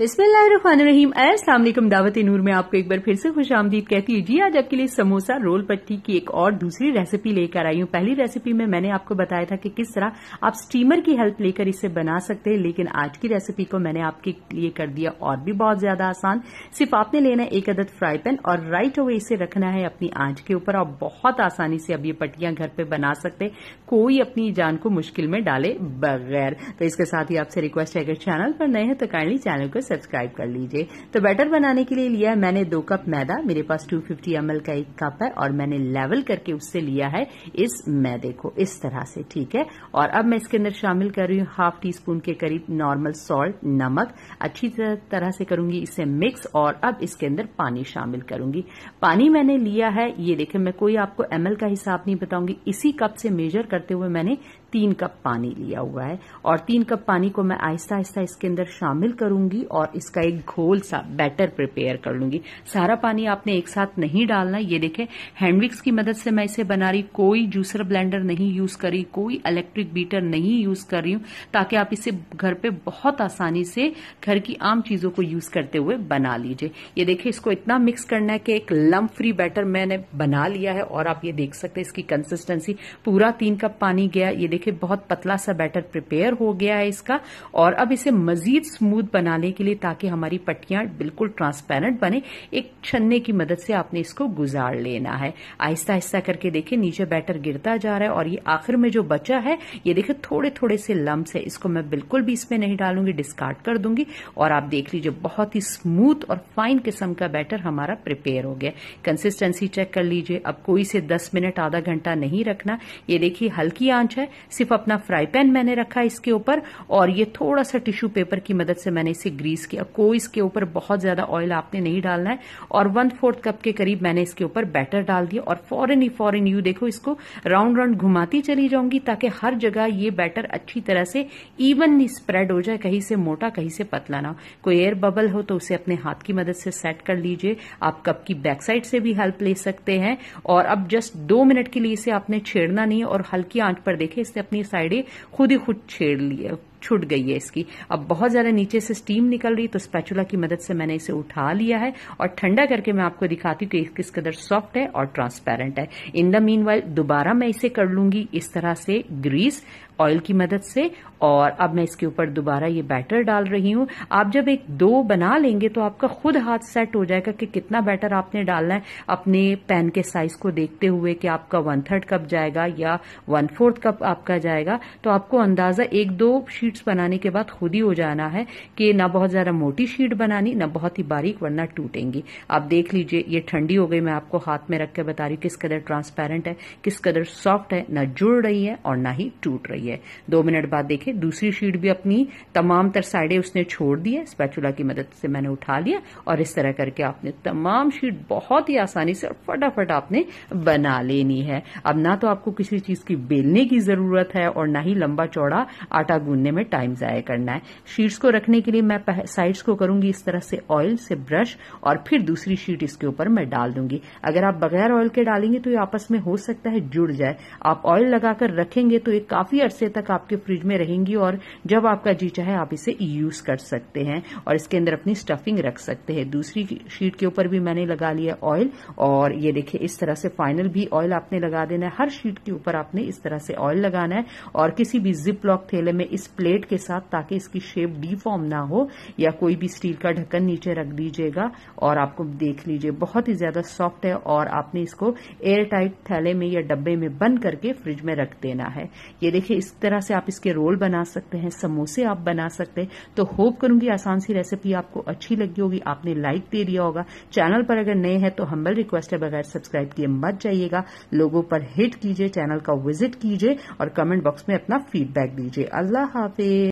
बिस्मिल्लाम अस्सलाम दावत नूर में आपको एक बार फिर से खुश आमदीद कहती हूँ जी आज आपके लिए समोसा रोल पट्टी की एक और दूसरी रेसिपी लेकर आई हूँ पहली रेसिपी में मैंने आपको बताया था कि किस तरह आप स्टीमर की हेल्प लेकर इसे बना सकते हैं लेकिन आज की रेसिपी को मैंने आपके लिए कर दिया और भी बहुत ज्यादा आसान सिर्फ आपने लेना है एक अदद फ्राई पैन और राइट अवे इसे रखना है अपनी आंच के ऊपर और बहुत आसानी से अब ये पट्टियां घर पर बना सकते कोई अपनी जान को मुश्किल में डाले बगैर तो इसके साथ ही आपसे रिक्वेस्ट है अगर चैनल पर नए हैं तो काइंडली चैनल को सब्सक्राइब कर लीजिए तो बैटर बनाने के लिए लिया है मैंने दो कप मैदा मेरे पास 250 फिफ्टी का एक कप है और मैंने लेवल करके उससे लिया है इस मैदे को इस तरह से ठीक है और अब मैं इसके अंदर शामिल कर रही हूँ हाफ टी स्पून के करीब नॉर्मल सॉल्ट नमक अच्छी तरह से करूंगी इसे मिक्स और अब इसके अंदर पानी शामिल करूंगी पानी मैंने लिया है ये देखे मैं कोई आपको एमएल का हिसाब नहीं बताऊंगी इसी कप से मेजर करते हुए मैंने तीन कप पानी लिया हुआ है और तीन कप पानी को मैं आहिस्ता आहिस्ता इसके अंदर शामिल करूंगी और इसका एक घोल सा बैटर प्रिपेयर कर लूंगी सारा पानी आपने एक साथ नहीं डालना ये देखें हैंडविक्स की मदद से मैं इसे बना रही कोई जूसर ब्लेंडर नहीं यूज करी कोई इलेक्ट्रिक बीटर नहीं यूज कर रही हूं ताकि आप इसे घर पे बहुत आसानी से घर की आम चीजों को यूज करते हुए बना लीजिए ये देखे इसको इतना मिक्स करना है कि एक लम फ्री बैटर मैंने बना लिया है और आप ये देख सकते हैं इसकी कंसिस्टेंसी पूरा तीन कप पानी गया ये देखिए बहुत पतला सा बैटर प्रिपेयर हो गया है इसका और अब इसे मजीद स्मूथ बनाने के लिए ताकि हमारी पट्टियां बिल्कुल ट्रांसपेरेंट बने एक छन्ने की मदद से आपने इसको गुजार लेना है आहिस्ता आहिस्ता करके देखिए नीचे बैटर गिरता जा रहा है और ये आखिर में जो बचा है ये देखिए थोड़े थोड़े से लम्ब है इसको मैं बिल्कुल भी इसमें नहीं डालूंगी डिस्कार्ड कर दूंगी और आप देख लीजिए बहुत ही स्मूथ और फाइन किस्म का बैटर हमारा प्रिपेयर हो गया कंसिस्टेंसी चेक कर लीजिए अब कोई से दस मिनट आधा घंटा नहीं रखना ये देखिए हल्की आंच है सिर्फ अपना फ्राई पैन मैंने रखा इसके ऊपर और ये थोड़ा सा टिश्यू पेपर की मदद से मैंने इसे ग्रीस किया कोई इसके ऊपर बहुत ज्यादा ऑयल आपने नहीं डालना है और वन फोर्थ कप के करीब मैंने इसके ऊपर बैटर डाल दिया और फॉरन ही फॉरन यू देखो इसको राउंड राउंड घुमाती चली जाऊंगी ताकि हर जगह ये बैटर अच्छी तरह से इवनली स्प्रेड हो जाए कहीं से मोटा कहीं से पतला ना कोई एयर बबल हो तो उसे अपने हाथ की मदद से सेट कर लीजिए आप कप की बैक साइड से भी हेल्प ले सकते हैं और अब जस्ट दो मिनट के लिए इसे आपने छेड़ना नहीं और हल्की आंच पर देखे इस से अपनी साइडें खुद ही खुद छेड़ लिए छूट गई है इसकी अब बहुत ज्यादा नीचे से स्टीम निकल रही तो स्पैचुला की मदद से मैंने इसे उठा लिया है और ठंडा करके मैं आपको दिखाती हूँ कि किस कदर सॉफ्ट है और ट्रांसपेरेंट है इन द मीन वाइल दोबारा मैं इसे कर लूंगी इस तरह से ग्रीस ऑयल की मदद से और अब मैं इसके ऊपर दोबारा ये बैटर डाल रही हूं आप जब एक दो बना लेंगे तो आपका खुद हाथ सेट हो जाएगा कि कितना बैटर आपने डालना है अपने पैन के साइज को देखते हुए कि आपका वन थर्ड कप जाएगा या वन फोर्थ कप आपका जाएगा तो आपको अंदाजा एक दो शीट शीट्स बनाने के बाद खुद ही हो जाना है कि ना बहुत ज़्यादा मोटी शीट बनानी ना बहुत ही बारीक वरना टूटेंगी आप देख लीजिए ये ठंडी हो गई मैं आपको हाथ में रख के बता रही हूँ किस कदर ट्रांसपेरेंट है किस कदर सॉफ्ट है ना जुड़ रही है और ना ही टूट रही है दो मिनट बाद देखे दूसरी शीट भी अपनी तमाम तर साइडें उसने छोड़ दी है स्पैचुला की मदद से मैंने उठा लिया और इस तरह करके आपने तमाम शीट बहुत ही आसानी से और फटाफट आपने बना लेनी है अब ना तो आपको किसी चीज की बेलने की जरूरत है और ना ही लंबा चौड़ा आटा गूंदने में में टाइम जाया करना है शीट्स को रखने के लिए मैं साइड्स को करूंगी इस तरह से ऑयल से ब्रश और फिर दूसरी शीट इसके ऊपर मैं डाल दूंगी अगर आप बगैर ऑयल के डालेंगे तो ये आपस में हो सकता है जुड़ जाए आप ऑयल लगाकर रखेंगे तो ये काफी अरसे तक आपके फ्रिज में रहेंगी और जब आपका जी चाहे आप इसे यूज कर सकते हैं और इसके अंदर अपनी स्टफिंग रख सकते हैं दूसरी शीट के ऊपर भी मैंने लगा लिया ऑयल और ये देखिए इस तरह से फाइनल भी ऑयल आपने लगा देना है हर शीट के ऊपर आपने इस तरह से ऑयल लगाना है और किसी भी जिप लॉक थैले में इस प्ले प्लेट के साथ ताकि इसकी शेप डिफॉर्म ना हो या कोई भी स्टील का ढक्कन नीचे रख दीजिएगा और आपको देख लीजिए बहुत ही ज्यादा सॉफ्ट है और आपने इसको एयर टाइट थैले में या डब्बे में बंद करके फ्रिज में रख देना है ये देखिए इस तरह से आप इसके रोल बना सकते हैं समोसे आप बना सकते हैं तो होप करूंगी आसान सी रेसिपी आपको अच्छी लगी होगी आपने लाइक दे दिया होगा चैनल पर अगर नए हैं तो हम्बल रिक्वेस्ट है बगैर सब्सक्राइब किए मत जाइएगा लोगों पर हिट कीजिए चैनल का विजिट कीजिए और कमेंट बॉक्स में अपना फीडबैक दीजिए अल्लाह हाफिज healthy